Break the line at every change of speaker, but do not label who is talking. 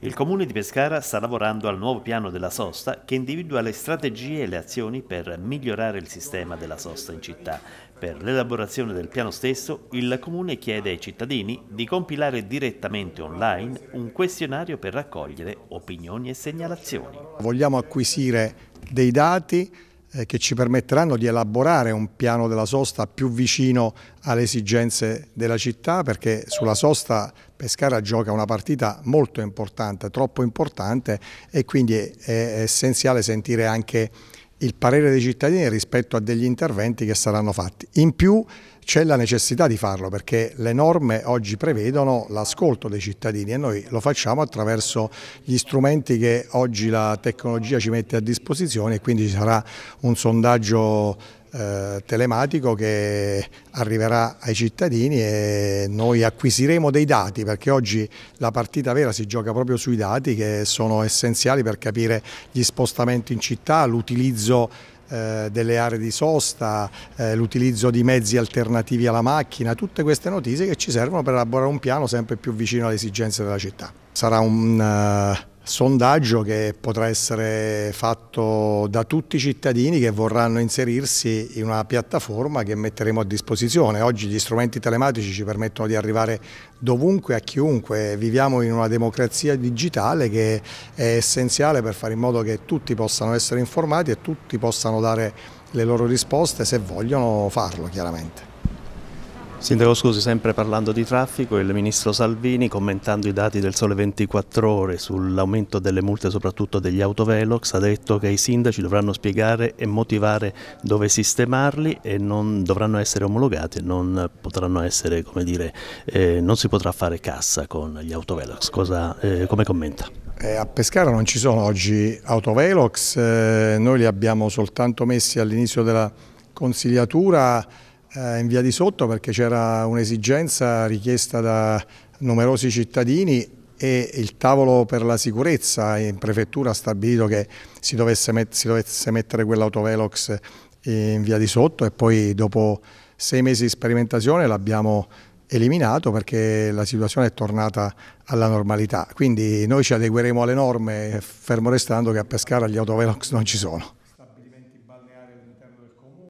Il comune di Pescara sta lavorando al nuovo piano della sosta che individua le strategie e le azioni per migliorare il sistema della sosta in città. Per l'elaborazione del piano stesso, il comune chiede ai cittadini di compilare direttamente online un questionario per raccogliere opinioni e segnalazioni.
Vogliamo acquisire dei dati eh, che ci permetteranno di elaborare un piano della sosta più vicino alle esigenze della città perché sulla sosta Pescara gioca una partita molto importante, troppo importante e quindi è essenziale sentire anche il parere dei cittadini rispetto a degli interventi che saranno fatti. In più c'è la necessità di farlo perché le norme oggi prevedono l'ascolto dei cittadini e noi lo facciamo attraverso gli strumenti che oggi la tecnologia ci mette a disposizione e quindi ci sarà un sondaggio eh, telematico che arriverà ai cittadini e noi acquisiremo dei dati perché oggi la partita vera si gioca proprio sui dati che sono essenziali per capire gli spostamenti in città, l'utilizzo eh, delle aree di sosta, eh, l'utilizzo di mezzi alternativi alla macchina, tutte queste notizie che ci servono per elaborare un piano sempre più vicino alle esigenze della città. Sarà un... Eh, sondaggio che potrà essere fatto da tutti i cittadini che vorranno inserirsi in una piattaforma che metteremo a disposizione. Oggi gli strumenti telematici ci permettono di arrivare dovunque a chiunque, viviamo in una democrazia digitale che è essenziale per fare in modo che tutti possano essere informati e tutti possano dare le loro risposte se vogliono farlo chiaramente.
Sindaco Scusi, sempre parlando di traffico, il ministro Salvini commentando i dati del Sole 24 Ore sull'aumento delle multe soprattutto degli autovelox ha detto che i sindaci dovranno spiegare e motivare dove sistemarli e non dovranno essere omologati, non, essere, dire, eh, non si potrà fare cassa con gli autovelox. Cosa, eh, come commenta?
Eh, a Pescara non ci sono oggi autovelox, eh, noi li abbiamo soltanto messi all'inizio della consigliatura eh, in via di sotto perché c'era un'esigenza richiesta da numerosi cittadini e il tavolo per la sicurezza in prefettura ha stabilito che si dovesse, met si dovesse mettere quell'autovelox in via di sotto e poi dopo sei mesi di sperimentazione l'abbiamo eliminato perché la situazione è tornata alla normalità. Quindi noi ci adegueremo alle norme, fermo restando che a Pescara gli autovelox non ci sono.